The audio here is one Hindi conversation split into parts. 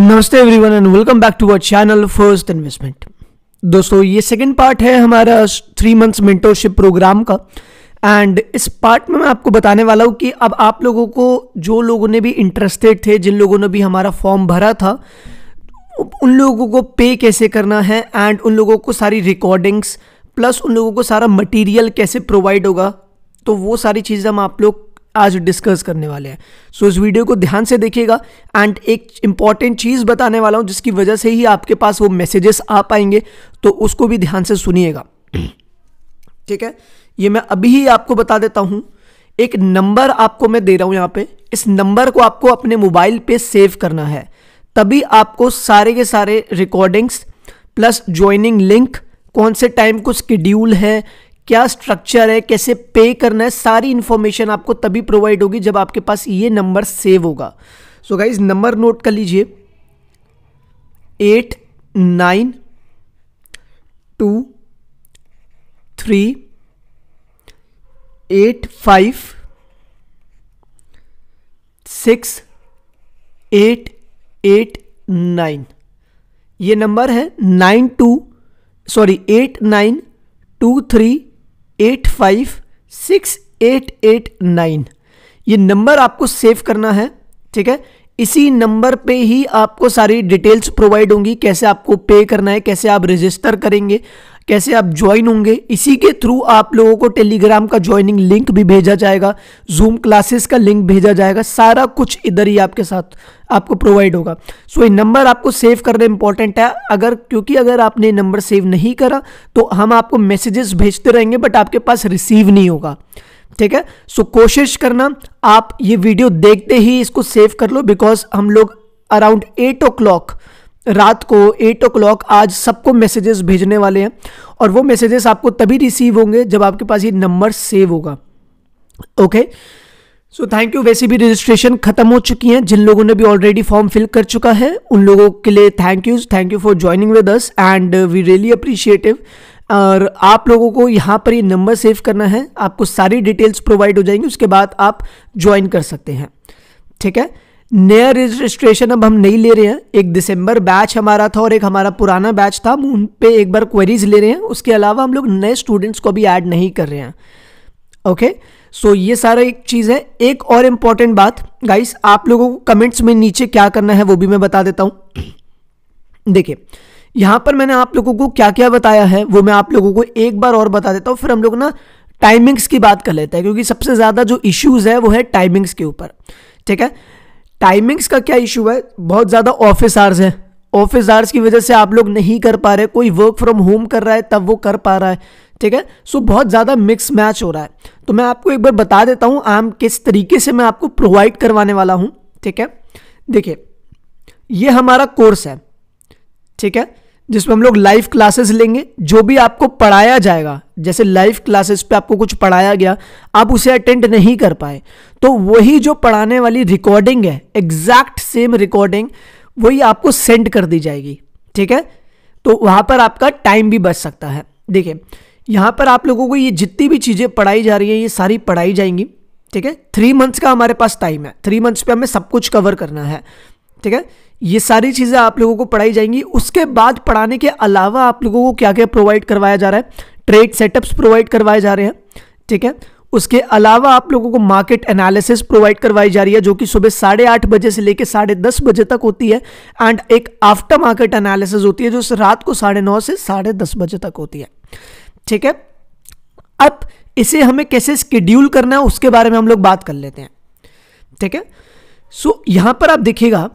नमस्ते everyone and welcome back to our channel first investment दोस्तों ये सेकंड पार्ट है हमारा थ्री मंथ्स मेंटोरशिप प्रोग्राम का एंड इस पार्ट में मैं आपको बताने वाला हूँ कि अब आप लोगों को जो लोगों ने भी इंटरेस्टेड थे जिन लोगों ने भी हमारा फॉर्म भरा था उन लोगों को पे कैसे करना है एंड उन लोगों को सारी रिकॉर्डिंग्स प्लस उन लोगों को सारा मटीरियल कैसे प्रोवाइड होगा तो वो सारी चीज़ें हम आप लोग आज डिस्कस करने वाले हैं सो so, इस वीडियो को ध्यान से देखिएगा एंड एक इंपॉर्टेंट चीज़ बताने वाला हूं जिसकी वजह से ही आपके पास वो मैसेजेस आ पाएंगे तो उसको भी ध्यान से सुनिएगा ठीक है ये मैं अभी ही आपको बता देता हूं एक नंबर आपको मैं दे रहा हूं यहां पे इस नंबर को आपको अपने मोबाइल पे सेव करना है तभी आपको सारे के सारे रिकॉर्डिंग्स प्लस ज्वाइनिंग लिंक कौन से टाइम को स्कड्यूल है क्या स्ट्रक्चर है कैसे पे करना है सारी इन्फॉर्मेशन आपको तभी प्रोवाइड होगी जब आपके पास ये नंबर सेव होगा सो गाइज नंबर नोट कर लीजिए eight nine two three eight five six eight eight nine ये नंबर है nine two sorry eight nine two three eight five six eight eight nine ये नंबर आपको सेव करना है ठीक है इसी नंबर पे ही आपको सारी डिटेल्स प्रोवाइड होंगी कैसे आपको पे करना है कैसे आप रजिस्टर करेंगे कैसे आप ज्वाइन होंगे इसी के थ्रू आप लोगों को टेलीग्राम का ज्वाइनिंग लिंक भी भेजा जाएगा जूम क्लासेस का लिंक भेजा जाएगा सारा कुछ इधर ही आपके साथ आपको प्रोवाइड होगा सो ये नंबर आपको सेव करना इंपॉर्टेंट है अगर क्योंकि अगर आपने नंबर सेव नहीं करा तो हम आपको मैसेजेस भेजते रहेंगे बट आपके पास रिसीव नहीं होगा ठीक है सो so, कोशिश करना आप ये वीडियो देखते ही इसको सेव कर लो बिकॉज हम लोग अराउंड एट ओ क्लॉक रात को एट ओ क्लॉक आज सबको मैसेजेस भेजने वाले हैं और वो मैसेजेस आपको तभी रिसीव होंगे जब आपके पास ये नंबर सेव होगा ओके सो थैंक यू वैसे भी रजिस्ट्रेशन खत्म हो चुकी है जिन लोगों ने भी ऑलरेडी फॉर्म फिल कर चुका है उन लोगों के लिए thank you thank you for joining with us and we really appreciative और आप लोगों को यहाँ पर ये नंबर सेव करना है आपको सारी डिटेल्स प्रोवाइड हो जाएंगी उसके बाद आप ज्वाइन कर सकते हैं ठीक है नया रजिस्ट्रेशन अब हम नहीं ले रहे हैं एक दिसंबर बैच हमारा था और एक हमारा पुराना बैच था हम उन पर एक बार क्वेरीज ले रहे हैं उसके अलावा हम लोग नए स्टूडेंट्स को भी ऐड नहीं कर रहे हैं ओके सो ये सारा एक चीज़ है एक और इम्पॉर्टेंट बात गाइस आप लोगों को कमेंट्स में नीचे क्या करना है वो भी मैं बता देता हूँ देखिए यहाँ पर मैंने आप लोगों को क्या क्या बताया है वो मैं आप लोगों को एक बार और बता देता हूँ फिर हम लोग ना टाइमिंग्स की बात कर लेते हैं क्योंकि सबसे ज़्यादा जो इश्यूज़ है वो है टाइमिंग्स के ऊपर ठीक है टाइमिंग्स का क्या इशू है बहुत ज़्यादा ऑफिस आवर्स है ऑफिस आवर्स की वजह से आप लोग नहीं कर पा रहे कोई वर्क फ्रॉम होम कर रहा है तब वो कर पा रहा है ठीक है सो बहुत ज़्यादा मिक्स मैच हो रहा है तो मैं आपको एक बार बता देता हूँ आम किस तरीके से मैं आपको प्रोवाइड करवाने वाला हूँ ठीक है देखिए ये हमारा कोर्स है ठीक है जिसमें हम लोग लाइव क्लासेस लेंगे जो भी आपको पढ़ाया जाएगा जैसे लाइव क्लासेस पे आपको कुछ पढ़ाया गया आप उसे अटेंड नहीं कर पाए तो वही जो पढ़ाने वाली रिकॉर्डिंग है एग्जैक्ट सेम रिकॉर्डिंग वही आपको सेंड कर दी जाएगी ठीक है तो वहां पर आपका टाइम भी बच सकता है देखिए यहाँ पर आप लोगों को ये जितनी भी चीज़ें पढ़ाई जा रही है ये सारी पढ़ाई जाएंगी ठीक है थ्री मंथ्स का हमारे पास टाइम है थ्री मंथ्स पे हमें सब कुछ कवर करना है ठीक है ये सारी चीज़ें आप लोगों को पढ़ाई जाएंगी उसके बाद पढ़ाने के अलावा आप लोगों को क्या क्या प्रोवाइड करवाया जा रहा है ट्रेड सेटअप्स प्रोवाइड करवाए जा रहे हैं ठीक है उसके अलावा आप लोगों को मार्केट एनालिसिस प्रोवाइड करवाई जा रही है जो कि सुबह साढ़े आठ बजे से लेकर साढ़े दस बजे तक होती है एंड एक आफ्टर मार्केट एनालिसिस होती है जो रात को साढ़े नौ से साढ़े दस बजे तक होती है ठीक है अब इसे हमें कैसे स्केड्यूल करना है उसके बारे में हम लोग बात कर लेते हैं ठीक है सो यहां यहाँ पर आप देखिएगा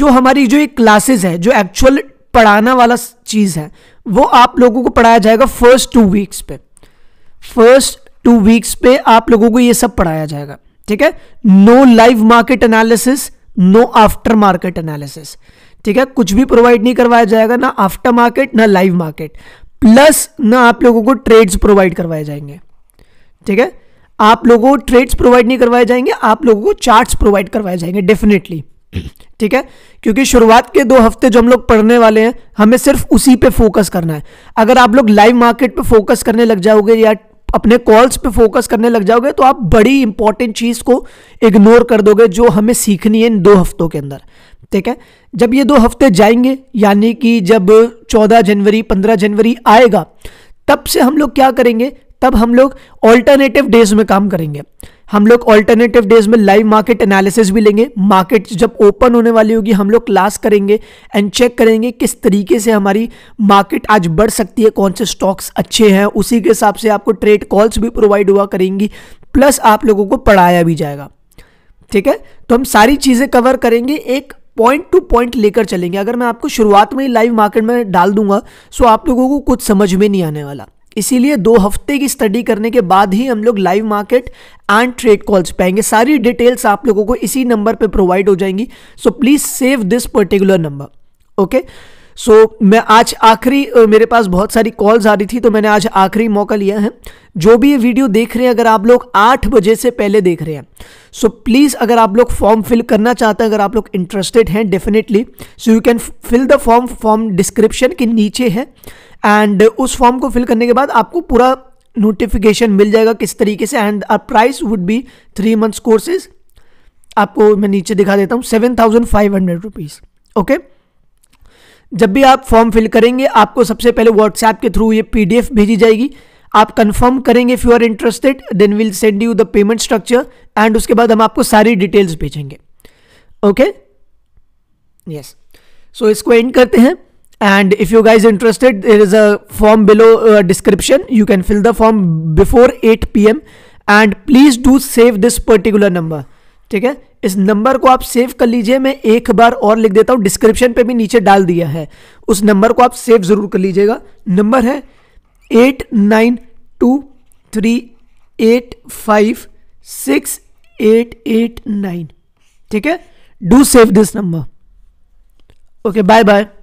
जो हमारी जो एक क्लासेस है जो एक्चुअल पढ़ाना वाला चीज़ है वो आप लोगों को पढ़ाया जाएगा फर्स्ट टू वीक्स पे फर्स्ट टू वीक्स पे आप लोगों को ये सब पढ़ाया जाएगा ठीक है no live market analysis no after market analysis ठीक है कुछ भी प्रोवाइड नहीं करवाया जाएगा ना आफ्टर मार्केट ना लाइव मार्केट प्लस ना आप लोगों को ट्रेड्स प्रोवाइड करवाए जाएंगे ठीक है आप लोगों को ट्रेड्स प्रोवाइड नहीं करवाए जाएंगे आप लोगों को चार्ट्स प्रोवाइड करवाए जाएंगे डेफिनेटली ठीक है क्योंकि शुरुआत के दो हफ्ते जो हम लोग पढ़ने वाले हैं हमें सिर्फ उसी पे फोकस करना है अगर आप लोग लाइव मार्केट पे फोकस करने लग जाओगे या अपने कॉल्स पे फोकस करने लग जाओगे तो आप बड़ी इंपॉर्टेंट चीज़ को इग्नोर कर दोगे जो हमें सीखनी है इन दो हफ्तों के अंदर ठीक है जब ये दो हफ्ते जाएंगे यानी कि जब 14 जनवरी 15 जनवरी आएगा तब से हम लोग क्या करेंगे तब हम लोग ऑल्टरनेटिव डेज में काम करेंगे हम लोग ऑल्टरनेटिव डेज में लाइव मार्केट एनालिसिस भी लेंगे मार्केट जब ओपन होने वाली होगी हम लोग क्लास करेंगे एंड चेक करेंगे किस तरीके से हमारी मार्केट आज बढ़ सकती है कौन से स्टॉक्स अच्छे हैं उसी के हिसाब से आपको ट्रेड कॉल्स भी प्रोवाइड हुआ करेंगी प्लस आप लोगों को पढ़ाया भी जाएगा ठीक है तो हम सारी चीज़ें कवर करेंगे एक पॉइंट टू पॉइंट लेकर चलेंगे अगर मैं आपको शुरुआत में ही लाइव मार्केट में डाल दूंगा सो आप लोगों को कुछ समझ में नहीं आने वाला इसीलिए दो हफ्ते की स्टडी करने के बाद ही हम लोग live market and trade calls पाएंगे सारी डिटेल्स आप लोगों को इसी नंबर पे प्रोवाइड हो जाएंगी so please save this particular number okay so so, मैं आज आखिरी मेरे पास बहुत सारी कॉल्स आ रही थी तो मैंने आज आखिरी मौका लिया है जो भी ये वीडियो देख रहे हैं अगर आप लोग आठ बजे से पहले देख रहे हैं सो so, प्लीज़ अगर आप लोग फॉर्म फिल करना चाहते हैं अगर आप लोग इंटरेस्टेड हैं definitely so you can fill the form form description के नीचे है एंड उस फॉर्म को फिल करने के बाद आपको पूरा नोटिफिकेशन मिल जाएगा किस तरीके से and price would be three months courses आपको मैं नीचे दिखा देता हूँ seven thousand five hundred rupees okay okay? जब भी आप फॉर्म फिल करेंगे आपको सबसे पहले व्हाट्सएप के थ्रू ये पी भेजी जाएगी आप कंफर्म करेंगे if you are interested then will send you the payment structure and उसके बाद हम आपको सारी डिटेल्स भेजेंगे ओके यस सो इसको एंड करते हैं and if you guys interested there is a form below description you can fill the form before 8 P M and please do save this particular number ठीक है इस नंबर को आप सेव कर लीजिए मैं एक बार और लिख देता हूँ डिस्क्रिप्शन पे भी नीचे डाल दिया है उस नंबर को आप सेव ज़रूर कर लीजिएगा नंबर है eight nine two three eight five six eight eight nine ठीक है do save this number okay bye bye